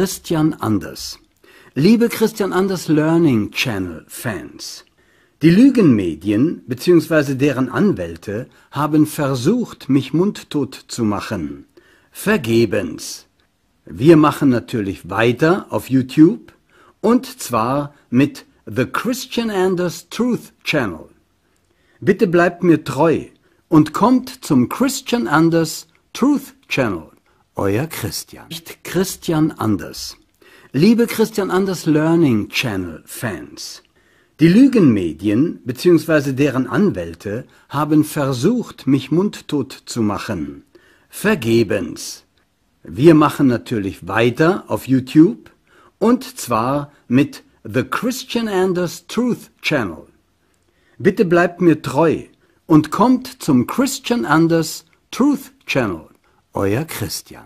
Christian Anders. Liebe Christian Anders Learning Channel Fans, die Lügenmedien bzw. deren Anwälte haben versucht, mich mundtot zu machen. Vergebens. Wir machen natürlich weiter auf YouTube und zwar mit The Christian Anders Truth Channel. Bitte bleibt mir treu und kommt zum Christian Anders Truth Channel. Euer Christian. Christian Anders. Liebe Christian Anders Learning Channel Fans. Die Lügenmedien bzw. deren Anwälte haben versucht, mich mundtot zu machen. Vergebens. Wir machen natürlich weiter auf YouTube und zwar mit The Christian Anders Truth Channel. Bitte bleibt mir treu und kommt zum Christian Anders Truth Channel. Euer Christian.